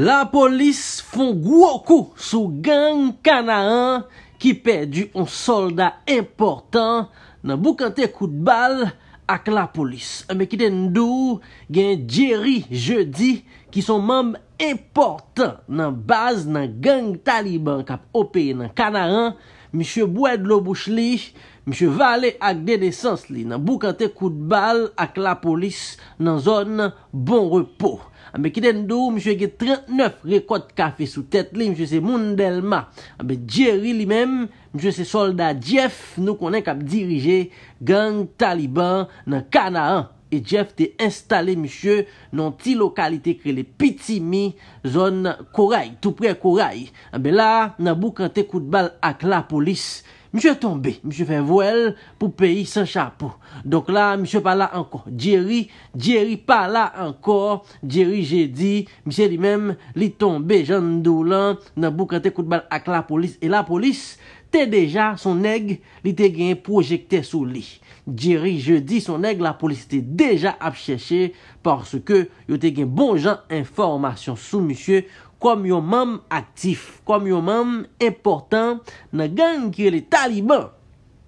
La polis fon gwo kou sou gang kanaran ki perdi un soldat important nan boukante kout bal ak la polis. Ame kite ndou gen Jerry je di ki son mam important nan baz nan gang taliban kap ope nan kanaran. Mishu Bwed Lobouch li, mishu Vale ak denesans li nan boukante kout bal ak la polis nan zon bon repos. Kite ndou, msye ge 39 rekot kafe sou tet li, msye se Moun Delma. Djeri li mem, msye se soldat Jeff nou konen kap dirije gang Taliban nan Kanaan. E Jeff te instale msye nan ti lokalite krele Piti Mi, zon Koray, tout pre Koray. La, nan bou kante koutbal ak la polis. Mishwe tombe, mishwe fe vwel pou peyi san chapou. Donk la, mishwe pa la ankon. Djeri, djeri pa la ankon, djeri je di, mishwe li mem li tombe jan dou lan nan bou kante koutban ak la polis. E la polis te deja son neg li te gen projekte sou li. Djeri je di son neg la polis te deja apcheche parce ke yo te gen bon jan informasyon sou mishwe. kom yon mam aktif, kom yon mam important, nan gang ki e le taliban,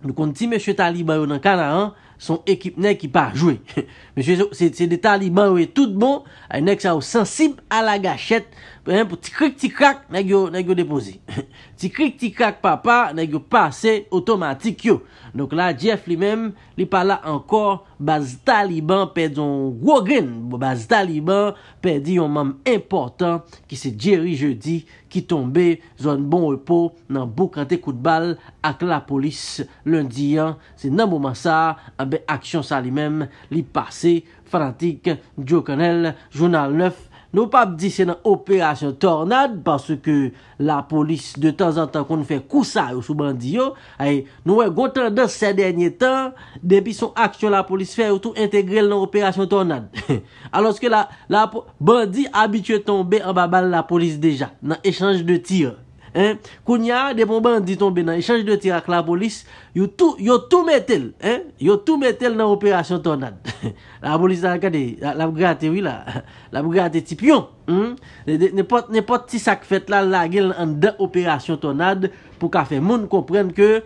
nou konti meche taliban yo nan kanahan, son ekipnen ki pa jwe. Monsye sou, se de taliban ou e tout bon, ay nek sa ou sensib a la gachet, pou yon pou ti krik ti krak, nek yo depozi. Ti krik ti krak papa, nek yo pase otomatik yo. Donk la, Jeff li mem, li pala ankor, baz taliban pe zon wogin, bo baz taliban, pe di yon mam important, ki se Jerry jeudi, ki tombe zon bon ou po, nan bou kante kout bal, ak la polis lundi yan, se nan mou masar, A bè aksyon sa li mèm, li pase, frantik, diokonel, jounal 9. Nou pap di se nan operasyon tornad, paswè ke la polis de tan an tan kon fè kousa yo sou bandi yo, nou wè e goutan dan se denye tan, depi son aksyon la polis fè yo tou integrel nan operasyon tornad. Alonske la bandi abitue tombe an babal la polis deja, nan echange de tiran. Koun ya depon ban diton benan Echanj de tirak la bolis Yo tou metel Yo tou metel nan operasyon tonad La bolis nan akade La mgrate tipyon Nepot ti sak fet la Lagel nan da operasyon tonad Pou ka fe moun komprenn ke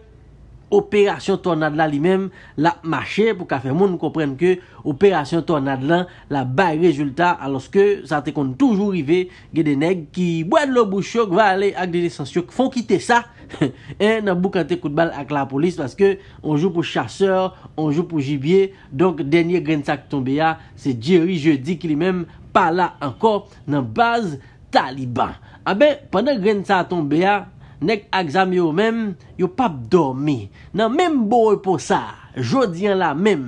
Operasyon Tornad la li menm la mache pou ka fè moun nou komprenn ke Operasyon Tornad la la bay rezultat aloske sa te kon toujou rive Ge deneg ki wad lo bouchok va ale ak de desensyok fon kite sa E nan bou kante koutbal ak la polis paske on jou pou chaseur, on jou pou jivye Donk denye grensa ki ton beya se Jerry Jeudik li menm pa la anko nan baz taliban A ah be, pwennan grensa a ton beya Nèk aksam yo mèm, yo pap dormi. Nan mèm bo e pou sa, jodi an la mèm.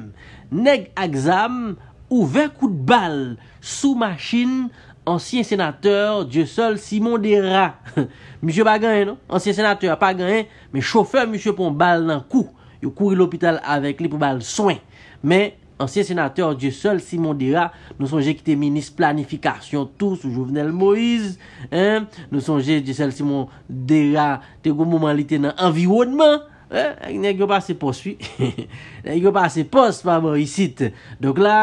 Nèk aksam, ouve kou d'bal. Sou machin, ansyen senateur, die sol Simon Derat. Mishyo bagan, no? Ansyen senateur, apagan, mèm chauffeur mishyo pou mbal nan kou. Yo kouri l'hôpital avèk li pou mbal soin. Mèm. Ansyen senatèr Jussel Simon Dera nou sonje ki te menis planifikasyon tout sou Jouvenel Moïse. Nou sonje Jussel Simon Dera te gomouman lite nan environnement. Ek neg gwa pa se pos. Ek gwa pa se pos pa Morisite. Dok la,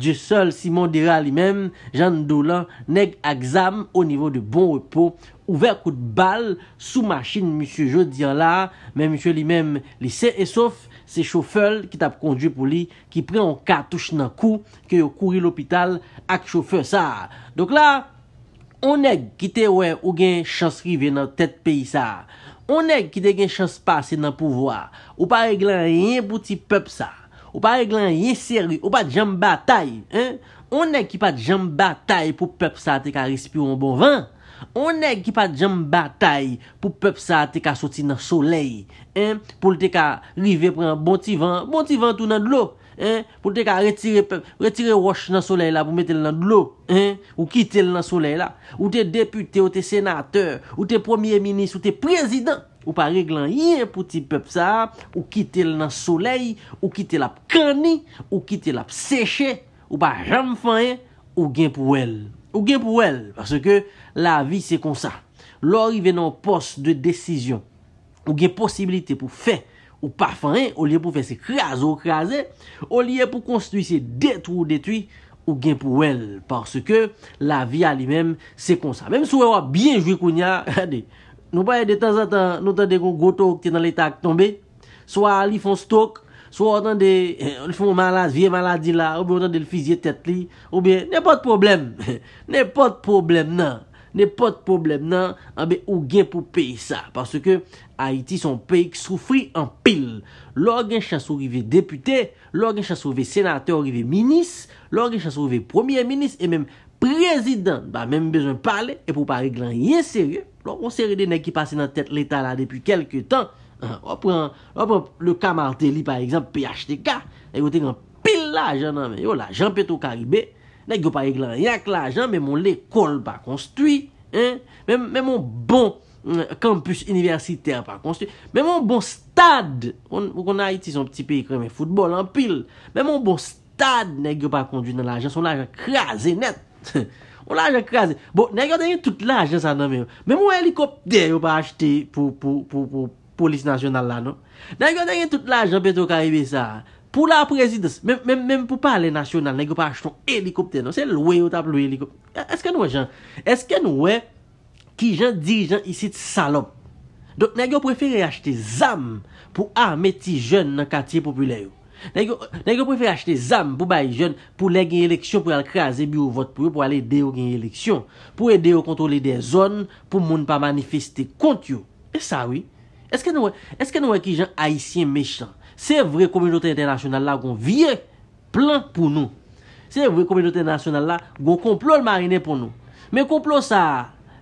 Jussel Simon Dera li men, Jean Ndoula, neg aksam ou nivou de bon repos. ouver kout bal sou machine M. Jodyan la, men M. li mem li se esof, se choufeul ki tap kondye pou li, ki pre an katouche nan kou, ki yo kouri l'opital ak choufeul sa Donk la, onèk ki te wè ou gen chans rive nan tèt peyi sa, onèk ki te gen chans pase nan pouvoi, ou pa reglan yè pouti pep sa ou pa reglan yè seri, ou pa jambatay onèk ki pa jambatay pou pep sa te ka respiron bonvan sa On ekipa jambatay pou pep sa te ka soti nan soley. Pol te ka rive pran bon ti van, bon ti van tou nan dlo. Pol te ka retire wosh nan soley la pou mette l nan dlo. Ou kite l nan soley la. Ou te depute, ou te senateur, ou te premier ministre, ou te prezident. Ou pa reglan yin pou ti pep sa. Ou kite l nan soley, ou kite l ap kani, ou kite l ap seche. Ou pa ramfan ou gen pou el. Ou gen pou wèl. Parce ke la vi se konsa. Lòri ven nan pos de desisyon. Ou gen posibilite pou fe ou parfanen. Ou liye pou fe se kras ou krasen. Ou liye pou konstituise detrou ou detwi. Ou gen pou wèl. Parce ke la vi a li mèm se konsa. Mèm sou wè e wè bien joui koun ya. Nou baye de tan san tan nou tan de gon gotok tenan le tak tombe. Sou wè a li fon stok. Swa otan de, eh, li fwo malas, vie maladi la, ou bi otan de li fizye tet li, ou bi, nèpot problem, nèpot problem nan, nèpot problem nan, anbe ou gen pou peyi sa, parce ke Haiti son peyi ki soufri an pil, lor gen chan sourive depute, lor gen chan sourive senate, lor gen chan sourive minis, lor gen chan sourive premier minis, e mèm prezident, ba mèm bezon pale, e pou pare glan yen serye, lor monseride nen ki pase nan tet l'eta la depi kelke tan, Ou pren le kamarteli par exemple, PHTK, nan yon ten yon pil la ajan nan men. Yon la jan peto karibé, nan yon pa yon lanyak la ajan, men mon lekol pa konstwi, men mon bon kampus euh, universiter pa konstwi, men mon bon stad, ou kon Haiti son pti pey kremen, futbol an pil, men mon bon stad, nan yon pa kondwi nan la ajan, son la ajan kreaze net. On la ajan kreaze. Bon, nan yon ten yon tout la ajan sa nan men. Men mon helikopter yon pa achete pou pou pou pou pou Polis nasyonal non? la, no? Nèk yo, nèk yo, tout l'ajan peto karibè sa. Pou la prezidens, mèm pou pa ale nasyonal, nèk yo pa acheton helikopte, no? Se lwe yo tap lwe helikopte. Eske nou wè, jen? Eske nou wè ki jen dirijen isit salop? Dok, nèk yo prefere achete zam pou ameti jen nan katiye populè yo? Nèk yo, nèk yo prefere achete zam pou bayi jen pou le genye leksyon, pou al kreaze biyo vot pou yo, pou ale deyo genye leksyon, pou edeyo kontrole de zon, pou moun pa manifeste kont yo? E sa wè? Eske nou e ki jan haisyen mechan? Se vre kominote internasyonal la Gon vie plan pou nou. Se vre kominote internasyonal la Gon komplol marine pou nou. Men komplol sa,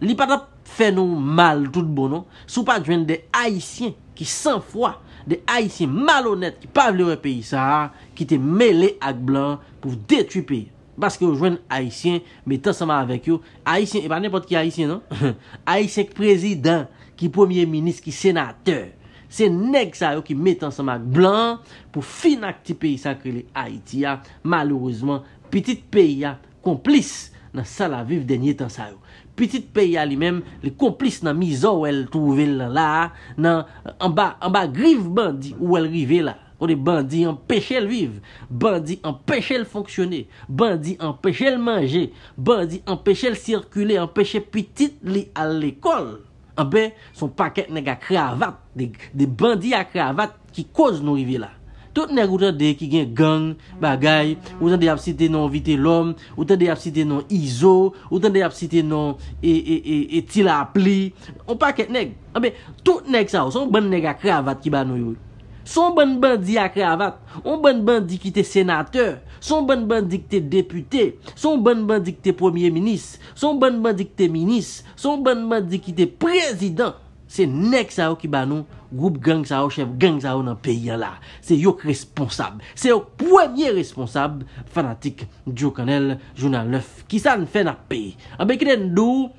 li patap Fè nou mal tout bon nou. Sou pat jwen de haisyen ki san fwa. De haisyen mal honet Ki pa vle ou e peyi sa. Ki te mele ak blan pou detupey. Baske yo jwen Haitien, metan sa ma avek yo, Haitien, e pa nipot ki Haitien non, Haitien ki prezidant, ki premier-ministre, ki senateur, se neg sa yo ki metan sa ma blan pou finak ti peyi sakre li Haitien, malourouzman, pitit peyi ya, komplis nan salaviv denye tan sa yo. Pitit peyi ya li menm, le komplis nan mizan ou el touvel nan la, nan amba griv bandi ou el rive la. O de bandi an pechel vive, bandi an pechel fonksyone, bandi an pechel manje, bandi an pechel sirkule, an pechel pitit li al lekol. An eh be, son paket neg a kravat, de bandi a kravat ki koz nou i vila. Tout neg ou tan de ki gen gang, bagay, ou tan de ap site nan Vite Lom, ou tan de ap site nan Izo, ou tan de ap site nan Etilapli. On paket neg, an be, tout neg sa ou, son bandi neg a kravat ki ba nou i vila. Son ban ban di akre avat On ban bon ban di ki te senateur Son ban ban di ki te depute Son ban ban di ki te premier minis Son ban ban di ki te minis Son ban ban di ki te prezident Se nek sa ou ki ban nou Goup gang sa ou, chev gang sa ou nan peyi an la Se yok responsab Se yok pwemye responsab Fanatik Djo Kanel, jounan lef Ki sa an fe nan peyi A beki den nou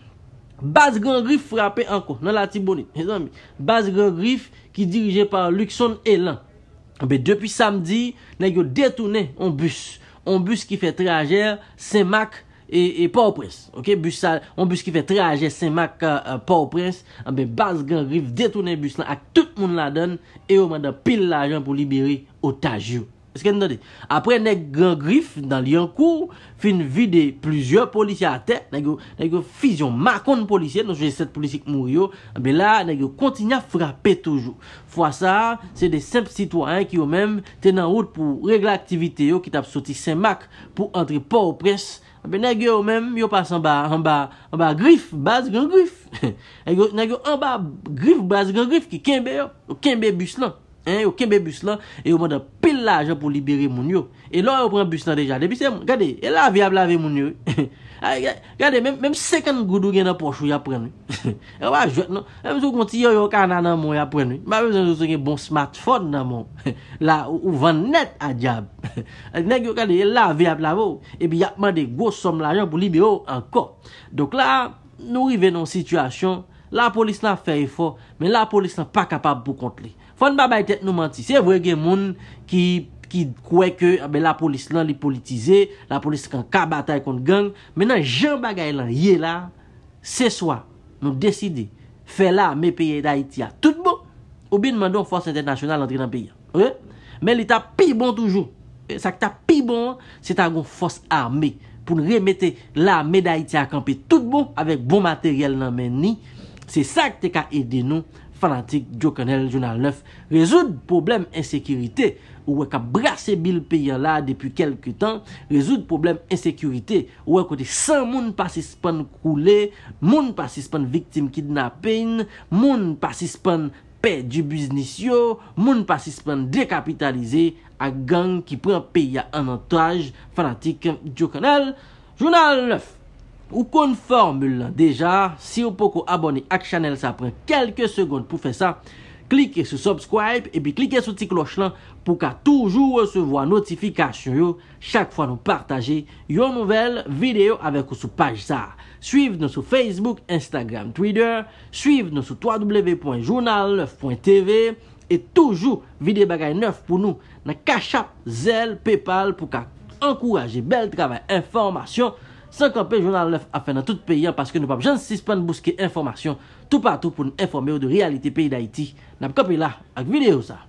Baz Grand Grif frape anko Baz Grand Grif Ki dirije par Luxon Elan. Eh Depi samdi, nan yo detounen on bus. On bus ki fe trajer Semak e Port Press. On bus ki fe trajer Semak e Port Press. Bas gan rif detounen bus lan ak tout moun la don. E yo mwen da pil la jan pou libere otaj yo. Eske nan de, apre neg gen grif nan li an kou, fin vide plizyon polisye a te, neg yo fizyon makon polisye, non se jese set polisye k moun yo, anbe la, neg yo kontinye a frape toujou. Fwa sa, se de semp sitwa an ki yo men ten an route pou regle aktivite yo, ki tap soti sen mak pou antri port ou pres, anbe neg yo men yo pasan ba, anba, anba grif, baz gen grif. Neg yo anba grif, baz gen grif, ki kenbe yo, ou kenbe bus lan. Yon keme bus lan, yon mande pil la ajan pou libere moun yo E lon yon pren bus lan deja Depi se, gade, el avi ap lave moun yo Gade, mèm seken goudou gen a pochou ya pren eh, Yon va jwet non Mèm sou konti yon yon karnan nan moun ya pren Mèm sou yon bon smartphone nan moun eh, La ou van net a diab Nèk yon gade, el avi ap lavo E bi yap mande gosom la ajan pou libere moun anko Dok la, nou rivenon situasyon La polis nan fey efor Men la polis nan pa kapab pou kont li Fon babay tet nou manti, se vwe gen moun ki kwe ke ah, la polis lan li politize, la polis kan ka batay kont gang, menan jen bagay lan ye la, se swa nou deside fe la me peye daitya tout bon, oubi nou mandon fos internasyonal antre nan peye. Men li ta pi bon toujou, e, sa ki ta pi bon se ta gon fos arme pou nou remete la me daitya kampi tout bon, avek bon materyel nan men ni, se sa ki te ka edeno, fanatik Joe Connell, jounal 9, rezoud problem ensekirite, ouwe ka brase bil peya la depi kelke tan, rezoud problem ensekirite, ouwe kote san moun pasispan koule, moun pasispan viktim kidnapin, moun pasispan pe di biznisyo, moun pasispan dekapitalize, a gang ki pran peya anotaj, fanatik Joe Connell, jounal 9. Ou kon formule lan deja, si ou pok ou abone ak chanel sa pren kelke segonde pou fe sa, klike sou subscribe e pi klike sou ti kloch lan pou ka toujou recevo a notifikasyon yo chak fwa nou partaje yon nouvel video avek ou sou paj sa. Suive nou sou Facebook, Instagram, Twitter, suive nou sou www.journal.tv e toujou vide bagay neuf pou nou na kachap, zel, paypal pou ka ankoraje bel trabay informasyon Sankanpe jounan lef afen nan tout peyi an paske nou pap jansis pan bouske informasyon tout patou pou nou informe ou de realite peyi da iti. Namp kapela ak videyo sa.